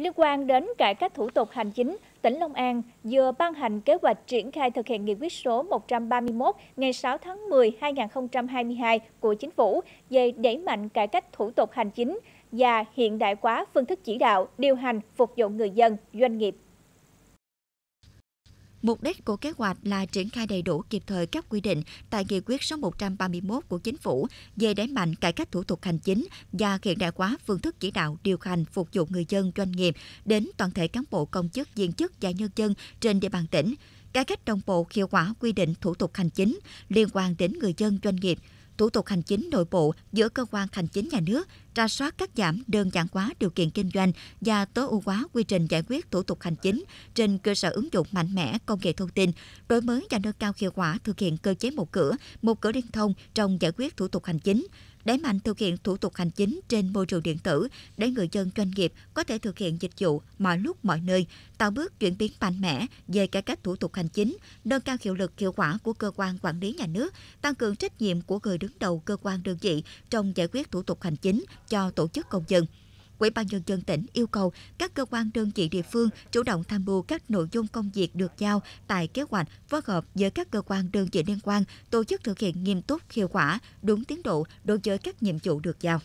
Liên quan đến cải cách thủ tục hành chính, tỉnh Long An vừa ban hành kế hoạch triển khai thực hiện nghị quyết số 131 ngày 6 tháng 10 năm 2022 của Chính phủ về đẩy mạnh cải cách thủ tục hành chính và hiện đại hóa phương thức chỉ đạo, điều hành phục vụ người dân, doanh nghiệp Mục đích của kế hoạch là triển khai đầy đủ kịp thời các quy định tại Nghị quyết số 131 của Chính phủ về đẩy mạnh cải cách thủ tục hành chính và hiện đại hóa phương thức chỉ đạo điều hành phục vụ người dân doanh nghiệp đến toàn thể cán bộ công chức viên chức và nhân dân trên địa bàn tỉnh cải cách đồng bộ hiệu quả quy định thủ tục hành chính liên quan đến người dân doanh nghiệp thủ tục hành chính nội bộ giữa cơ quan hành chính nhà nước, ra soát cắt giảm đơn giản hóa điều kiện kinh doanh và tối ưu hóa quy trình giải quyết thủ tục hành chính trên cơ sở ứng dụng mạnh mẽ công nghệ thông tin, đổi mới và nâng cao hiệu quả thực hiện cơ chế một cửa, một cửa liên thông trong giải quyết thủ tục hành chính đẩy mạnh thực hiện thủ tục hành chính trên môi trường điện tử để người dân doanh nghiệp có thể thực hiện dịch vụ mọi lúc mọi nơi, tạo bước chuyển biến mạnh mẽ về cải cách thủ tục hành chính, nâng cao hiệu lực hiệu quả của cơ quan quản lý nhà nước, tăng cường trách nhiệm của người đứng đứng đầu cơ quan đơn vị trong giải quyết thủ tục hành chính cho tổ chức công dân. Ủy ban nhân dân tỉnh yêu cầu các cơ quan đơn vị địa phương chủ động tham mưu các nội dung công việc được giao tại kế hoạch phối hợp với các cơ quan đơn vị liên quan tổ chức thực hiện nghiêm túc hiệu quả đúng tiến độ đối với các nhiệm vụ được giao.